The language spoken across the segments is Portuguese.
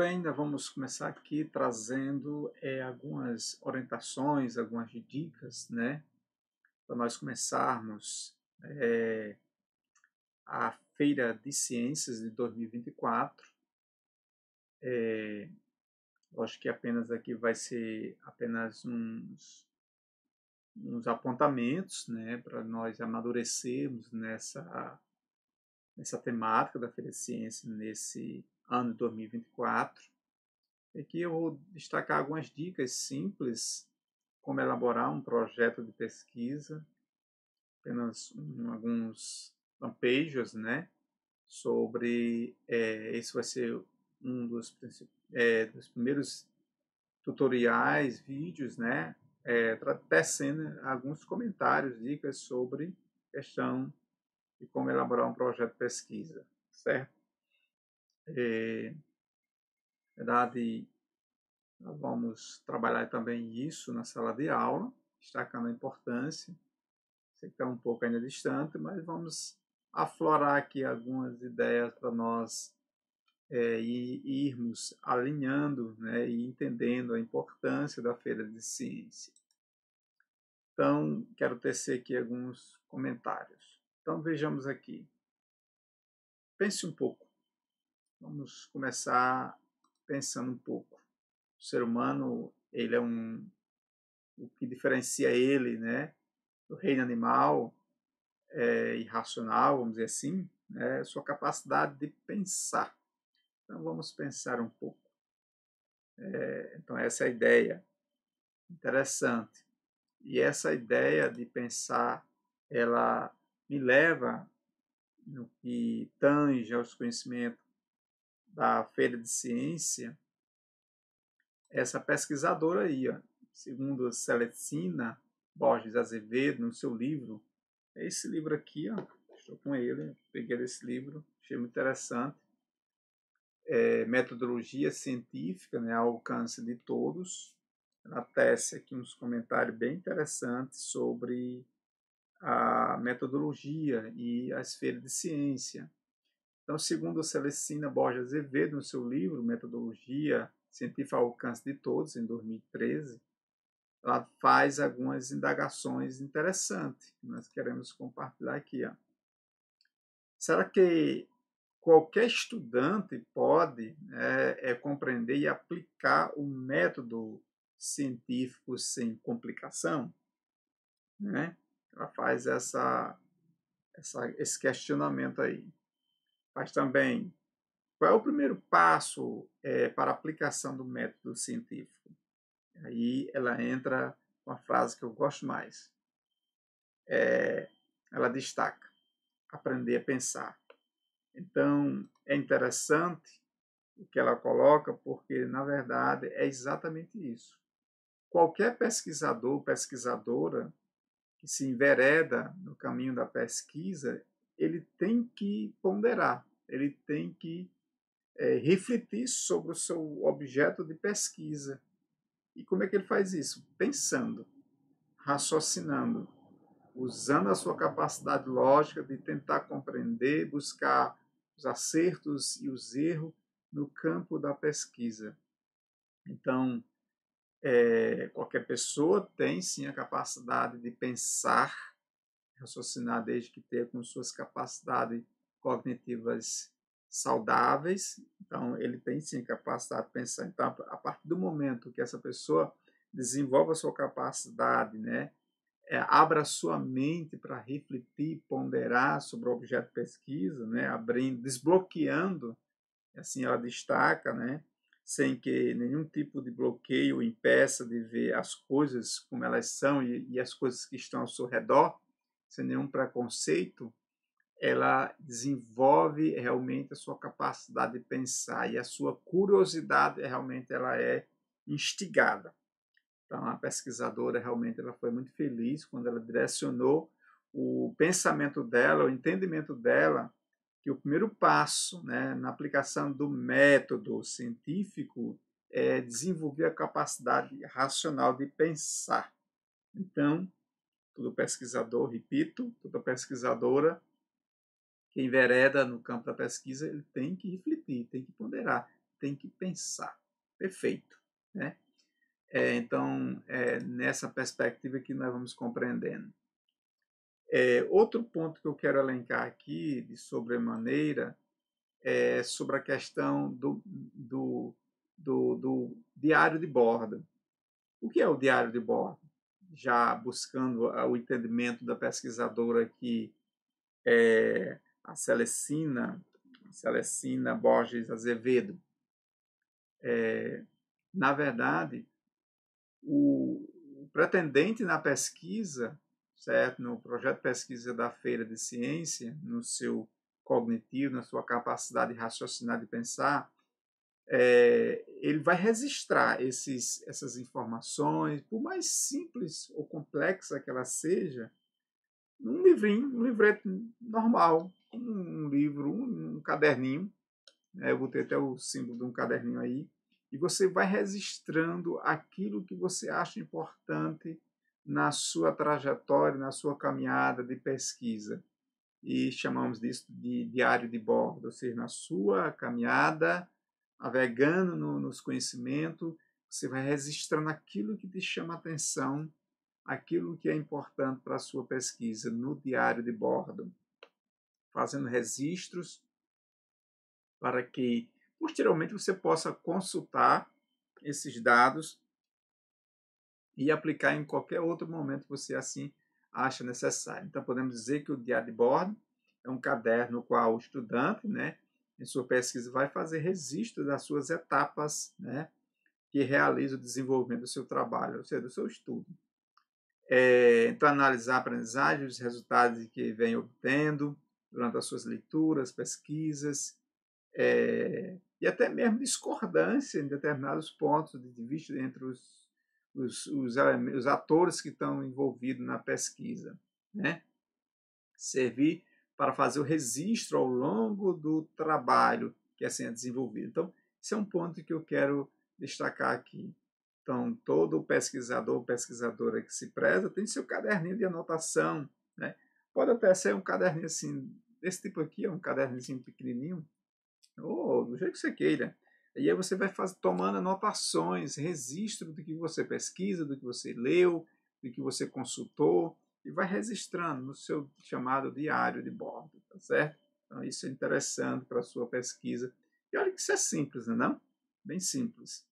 bem, ainda vamos começar aqui trazendo é, algumas orientações, algumas dicas, né? Para nós começarmos é, a Feira de Ciências de 2024. É, lógico que apenas aqui vai ser apenas uns, uns apontamentos, né? Para nós amadurecermos nessa, nessa temática da Feira de Ciências nesse ano de 2024. E que eu vou destacar algumas dicas simples como elaborar um projeto de pesquisa, apenas um, alguns lampejos, né? Sobre é, esse vai ser um dos, é, dos primeiros tutoriais, vídeos, né? É, tecendo alguns comentários, dicas sobre questão de como elaborar um projeto de pesquisa, certo? É, verdade, nós vamos trabalhar também isso na sala de aula, destacando a importância. Sei que está um pouco ainda distante, mas vamos aflorar aqui algumas ideias para nós é, e, irmos alinhando né, e entendendo a importância da feira de ciência. Então, quero tecer aqui alguns comentários. Então, vejamos aqui. Pense um pouco. Vamos começar pensando um pouco. O ser humano, ele é um o que diferencia ele, né, do reino animal, é, irracional, vamos dizer assim, né, é sua capacidade de pensar. Então vamos pensar um pouco. É, então essa é a ideia interessante. E essa ideia de pensar, ela me leva no que tange aos conhecimentos da Feira de Ciência, essa pesquisadora aí, ó, segundo Celestina Borges Azevedo, no seu livro, é esse livro aqui, ó, estou com ele, peguei esse livro, achei muito interessante, é, Metodologia Científica né, ao Alcance de Todos, ela tece aqui uns comentários bem interessantes sobre a metodologia e as feiras de ciência. Então, segundo a Celestina Borges Azevedo, no seu livro Metodologia Científica ao Alcance de Todos, em 2013, ela faz algumas indagações interessantes que nós queremos compartilhar aqui. Ó. Será que qualquer estudante pode é, é, compreender e aplicar o método científico sem complicação? Né? Ela faz essa, essa, esse questionamento aí mas também qual é o primeiro passo é, para a aplicação do método científico. Aí ela entra com uma frase que eu gosto mais. É, ela destaca: aprender a pensar. Então, é interessante o que ela coloca, porque, na verdade, é exatamente isso. Qualquer pesquisador, pesquisadora que se envereda no caminho da pesquisa, ele tem que ponderar ele tem que é, refletir sobre o seu objeto de pesquisa. E como é que ele faz isso? Pensando, raciocinando, usando a sua capacidade lógica de tentar compreender, buscar os acertos e os erros no campo da pesquisa. Então, é, qualquer pessoa tem sim a capacidade de pensar, raciocinar desde que tenha com suas capacidades cognitivas saudáveis, então ele tem sim capacidade de pensar. Então, a partir do momento que essa pessoa desenvolve a sua capacidade, né, é, abra sua mente para refletir, ponderar sobre o objeto de pesquisa, né, abrindo, desbloqueando, assim ela destaca, né, sem que nenhum tipo de bloqueio impeça de ver as coisas como elas são e, e as coisas que estão ao seu redor, sem nenhum preconceito, ela desenvolve realmente a sua capacidade de pensar e a sua curiosidade realmente ela é instigada. Então a pesquisadora realmente ela foi muito feliz quando ela direcionou o pensamento dela, o entendimento dela, que o primeiro passo né, na aplicação do método científico é desenvolver a capacidade racional de pensar. Então, todo pesquisador, repito, toda pesquisadora quem envereda no campo da pesquisa, ele tem que refletir, tem que ponderar, tem que pensar. Perfeito. Né? É, então, é nessa perspectiva que nós vamos compreendendo. É, outro ponto que eu quero elencar aqui, de sobremaneira, é sobre a questão do, do, do, do diário de bordo. O que é o diário de bordo? Já buscando o entendimento da pesquisadora que é, a Celestina, Celestina Borges Azevedo. É, na verdade, o, o pretendente na pesquisa, certo, no projeto de pesquisa da Feira de Ciência, no seu cognitivo, na sua capacidade de raciocinar, de pensar, é, ele vai registrar esses, essas informações, por mais simples ou complexa que ela seja, num livrinho, um livreto normal, um livro, um, um caderninho. Né? Eu botei até o símbolo de um caderninho aí. E você vai registrando aquilo que você acha importante na sua trajetória, na sua caminhada de pesquisa. E chamamos disso de diário de bordo, ou seja, na sua caminhada, navegando no, nos conhecimentos, você vai registrando aquilo que te chama atenção, aquilo que é importante para a sua pesquisa no diário de bordo fazendo registros para que posteriormente você possa consultar esses dados e aplicar em qualquer outro momento que você assim acha necessário. Então podemos dizer que o diário de bordo é um caderno no qual o estudante, né, em sua pesquisa vai fazer registro das suas etapas, né, que realiza o desenvolvimento do seu trabalho, ou seja, do seu estudo. É, então analisar a aprendizagem, os resultados que vem obtendo, durante as suas leituras, pesquisas, é, e até mesmo discordância em determinados pontos de vista entre os, os, os, os atores que estão envolvidos na pesquisa. Né? Servir para fazer o registro ao longo do trabalho que assim é sendo desenvolvido. Então, esse é um ponto que eu quero destacar aqui. Então, todo pesquisador ou pesquisadora que se preza tem seu caderninho de anotação Pode até ser um caderninho assim, desse tipo aqui, é um caderninho pequenininho, ou do jeito que você queira. E aí você vai faz, tomando anotações, registro do que você pesquisa, do que você leu, do que você consultou, e vai registrando no seu chamado diário de bordo, tá certo? Então isso é interessante para a sua pesquisa. E olha que isso é simples, não é não? Bem simples.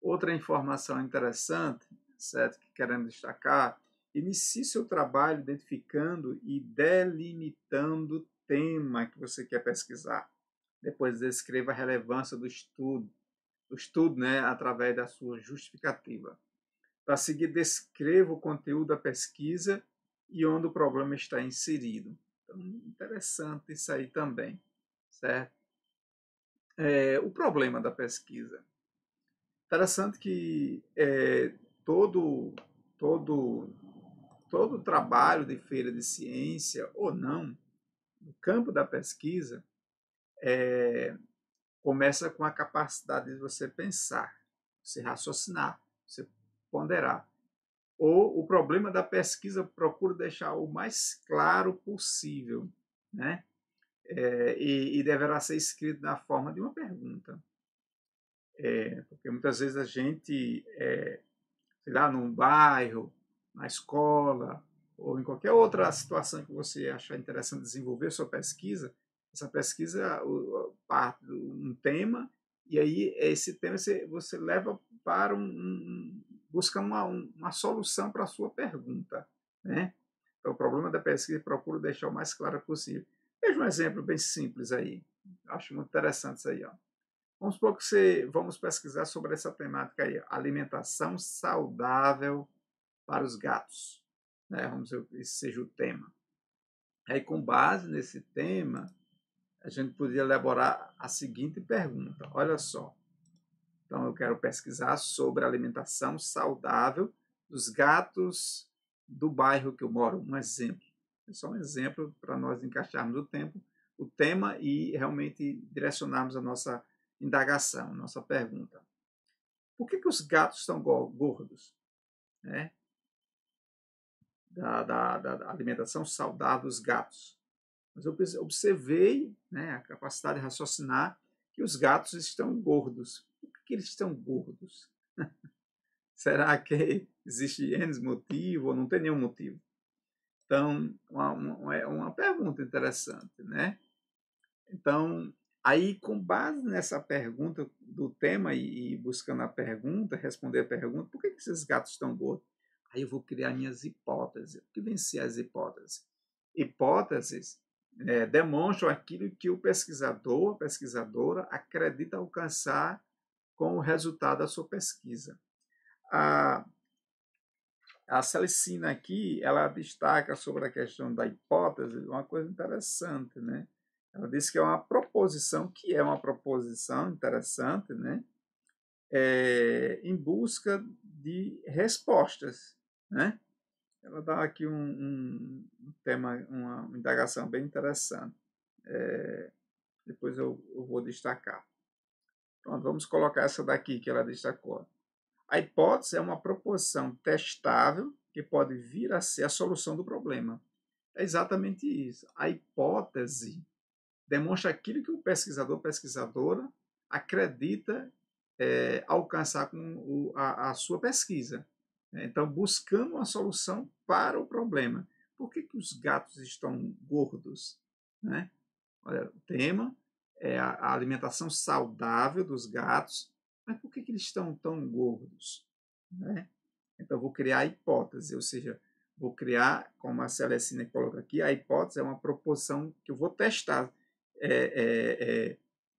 Outra informação interessante, certo, que queremos destacar, Inicie seu trabalho identificando e delimitando o tema que você quer pesquisar. Depois descreva a relevância do estudo, do estudo né, através da sua justificativa. Para seguir, descreva o conteúdo da pesquisa e onde o problema está inserido. Então, interessante isso aí também, certo? É, o problema da pesquisa. Interessante que é, todo, todo todo o trabalho de feira de ciência ou não, no campo da pesquisa, é, começa com a capacidade de você pensar, você raciocinar, você ponderar. Ou o problema da pesquisa procura deixar o mais claro possível, né? É, e, e, deverá ser escrito na forma de uma pergunta. É, porque muitas vezes a gente, é, sei lá, num bairro, na escola ou em qualquer outra situação que você achar interessante desenvolver sua pesquisa, essa pesquisa parte um tema e aí esse tema você, você leva para um, um busca uma, uma solução para a sua pergunta, né? Então, o problema da pesquisa procura deixar o mais claro possível. Veja um exemplo bem simples aí. Acho muito interessante isso aí, ó. Vamos supor que você, vamos pesquisar sobre essa temática aí, alimentação saudável para os gatos. Né? Vamos dizer que esse seja o tema. Aí, com base nesse tema, a gente poderia elaborar a seguinte pergunta: olha só. Então, eu quero pesquisar sobre a alimentação saudável dos gatos do bairro que eu moro. Um exemplo. É só um exemplo para nós encaixarmos o tempo, o tema e realmente direcionarmos a nossa indagação, nossa pergunta. Por que, que os gatos estão gordos? Né? da, da, da alimentação saudável dos gatos. Mas eu observei né, a capacidade de raciocinar que os gatos estão gordos. Por que eles estão gordos? Será que existe N motivo ou não tem nenhum motivo? Então, uma, uma, é uma pergunta interessante, né? Então, aí com base nessa pergunta do tema e, e buscando a pergunta, responder a pergunta, por que, que esses gatos estão gordos? Aí eu vou criar minhas hipóteses. O que vem ser as hipóteses? Hipóteses é, demonstram aquilo que o pesquisador, a pesquisadora, acredita alcançar com o resultado da sua pesquisa. A, a Celicina aqui, ela destaca sobre a questão da hipótese uma coisa interessante, né? Ela diz que é uma proposição, que é uma proposição interessante, né? É, em busca de respostas. Né? Ela dá aqui um, um, tema, uma indagação bem interessante. É, depois eu, eu vou destacar. Pronto, vamos colocar essa daqui que ela destacou. A hipótese é uma proposição testável que pode vir a ser a solução do problema. É exatamente isso. A hipótese demonstra aquilo que o pesquisador pesquisadora acredita é, alcançar com o, a, a, sua pesquisa. Né? Então, buscando uma solução para o problema. Por que, que os gatos estão gordos? Né? Olha, o tema é a, a alimentação saudável dos gatos, mas por que, que eles estão tão gordos? Né? Então, vou criar a hipótese, ou seja, vou criar, como a Celestina coloca aqui, a hipótese é uma proposição que eu vou testar. É, é, é,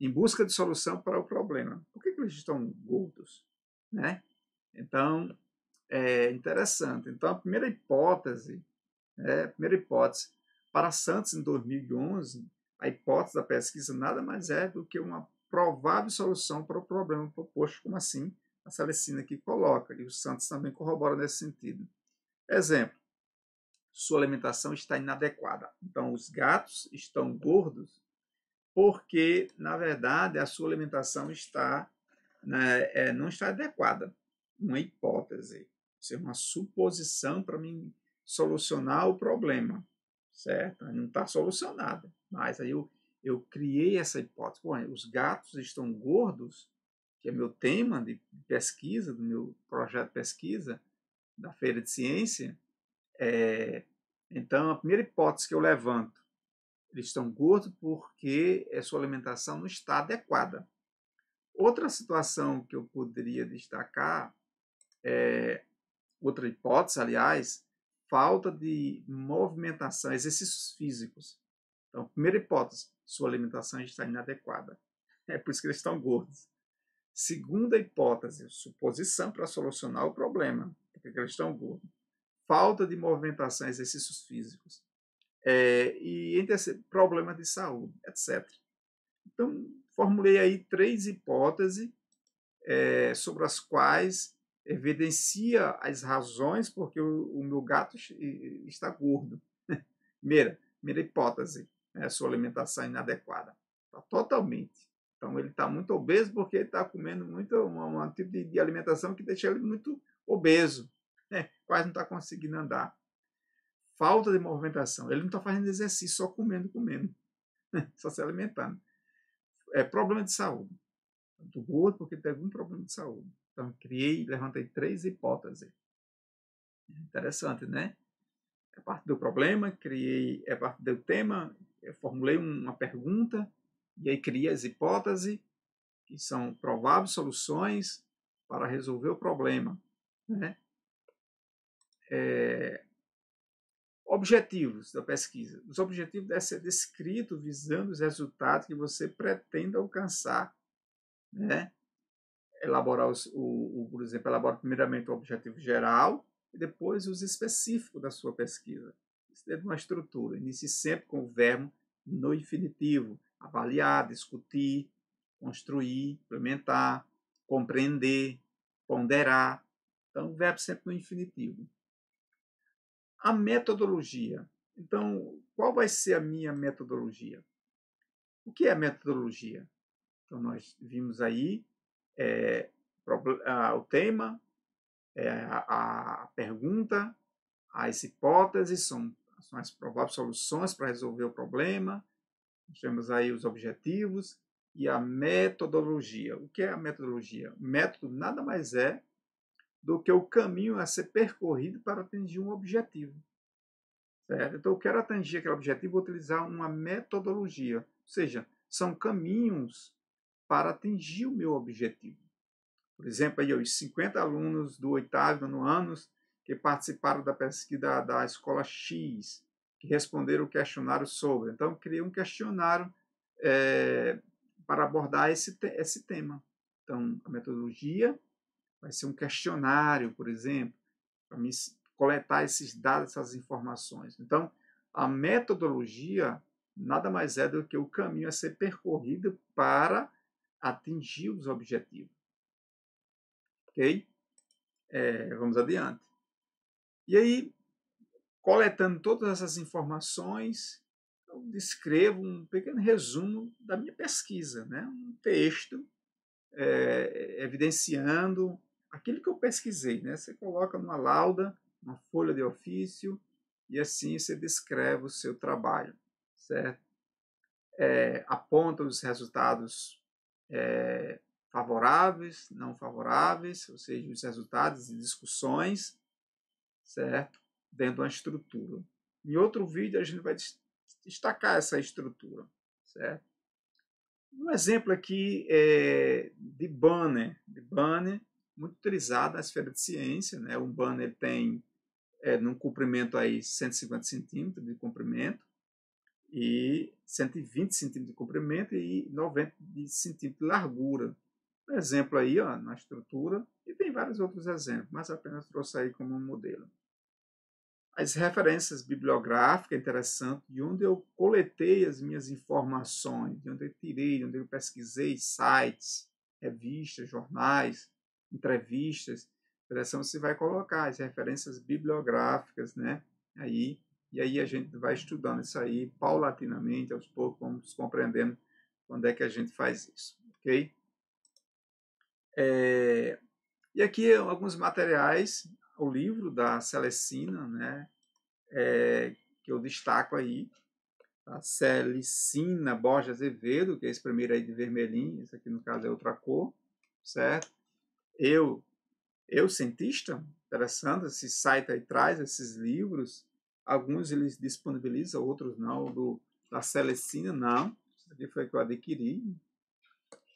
em busca de solução para o problema. Por que, que eles estão gordos? Né? Então, é interessante. Então, a primeira hipótese, né, a primeira hipótese, para Santos, em 2011, a hipótese da pesquisa nada mais é do que uma provável solução para o problema proposto, como assim a Celestina aqui coloca, e o Santos também corrobora nesse sentido. Exemplo, sua alimentação está inadequada. Então, os gatos estão gordos porque, na verdade, a sua alimentação está, né, é, não está adequada. Uma hipótese, isso é uma suposição para mim solucionar o problema, certo? Não está solucionada, mas aí eu, eu criei essa hipótese. Pô, os gatos estão gordos, que é meu tema de pesquisa, do meu projeto de pesquisa da Feira de Ciência. É, então, a primeira hipótese que eu levanto eles estão gordos porque a é sua alimentação não está adequada. Outra situação que eu poderia destacar é outra hipótese, aliás, falta de movimentação, exercícios físicos. Então, primeira hipótese, sua alimentação está inadequada. É por isso que eles estão gordos. Segunda hipótese, suposição para solucionar o problema, porque eles estão gordos. Falta de movimentação, exercícios físicos é, e problema de saúde, etc. Então, formulei aí três hipóteses é, sobre as quais evidencia as razões porque o, o meu gato está gordo. Primeira, primeira hipótese, é, sua alimentação inadequada. Tá totalmente. Então, ele está muito obeso porque ele está comendo muito um, um tipo de, de, alimentação que deixa ele muito obeso. Né? Quase não está conseguindo andar falta de movimentação. Ele não está fazendo exercício, só comendo, comendo. Né? só se alimentando. É problema de saúde. Do gordo, porque tem algum problema de saúde. Então, criei, levantei três hipóteses. Interessante, né? É parte do problema, criei, é parte do tema, formulei uma pergunta, e aí criei as hipóteses, que são prováveis soluções para resolver o problema. Né? É, objetivos da pesquisa. Os objetivos devem ser descritos visando os resultados que você pretende alcançar, né? Elaborar os, o, o por exemplo, elaborar primeiramente o objetivo geral e depois os específicos da sua pesquisa. Isso deve uma estrutura. Inicie sempre com o verbo no infinitivo: avaliar, discutir, construir, implementar, compreender, ponderar. Então, o verbo sempre no infinitivo a metodologia. Então, qual vai ser a minha metodologia? O que é a metodologia? Então, nós vimos aí é, o tema, é, a, a pergunta, as hipóteses, são, são as prováveis soluções para resolver o problema, nós temos aí os objetivos e a metodologia. O que é a metodologia? O método nada mais é do que o caminho a ser percorrido para atingir um objetivo. Certo? Então, eu quero atingir aquele objetivo, vou utilizar uma metodologia, ou seja, são caminhos para atingir o meu objetivo. Por exemplo, aí, os 50 alunos do oitavo ano anos que participaram da pesquisa da escola X, que responderam o questionário sobre. Então, eu criei um questionário é, para abordar esse, esse tema. Então, a metodologia, vai ser um questionário, por exemplo, para me coletar esses dados, essas informações. Então, a metodologia nada mais é do que o caminho a ser percorrido para atingir os objetivos. Ok? É, vamos adiante. E aí, coletando todas essas informações, eu descrevo um pequeno resumo da minha pesquisa, né? um texto é, evidenciando aquilo que eu pesquisei, né? Você coloca numa lauda, uma folha de ofício e assim você descreve o seu trabalho, certo? É, aponta os resultados é, favoráveis, não favoráveis, ou seja, os resultados de discussões, certo? Dentro de uma estrutura. Em outro vídeo a gente vai destacar essa estrutura, certo? Um exemplo aqui é de banner, de banner muito utilizado na esfera de ciência. Né? O banner ele tem, é, num comprimento aí, 150 centímetros de comprimento e 120 centímetros de comprimento e 90 centímetros de largura. Um exemplo aí ó, na estrutura, e tem vários outros exemplos, mas apenas trouxe aí como um modelo. As referências bibliográficas é interessantes, de onde eu coletei as minhas informações, de onde eu tirei, de onde eu pesquisei sites, revistas, jornais, entrevistas, seleção se vai colocar as referências bibliográficas, né? Aí e aí a gente vai estudando isso aí paulatinamente, aos poucos vamos compreendendo quando é que a gente faz isso, ok? É, e aqui alguns materiais, o livro da Celecina, né? É, que eu destaco aí, a Celicina Borges Azevedo, que é esse primeiro aí de vermelhinho, esse aqui no caso é outra cor, certo? eu, eu cientista, interessante, se site aí traz esses livros, alguns eles disponibilizam, outros não, do, da Celestina não, isso aqui foi que eu adquiri.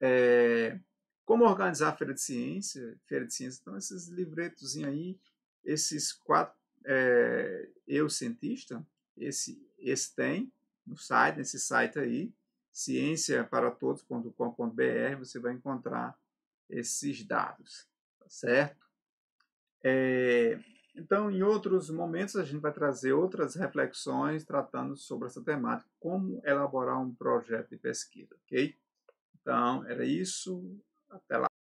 É, como organizar a feira de ciência, feira de ciência, então esses livretos aí, esses quatro, é, eu cientista, esse, esse tem no site, nesse site aí, ciênciaparatodos.com.br, você vai encontrar esses dados, tá certo? É, então, em outros momentos, a gente vai trazer outras reflexões tratando sobre essa temática, como elaborar um projeto de pesquisa, ok? Então, era isso. Até lá.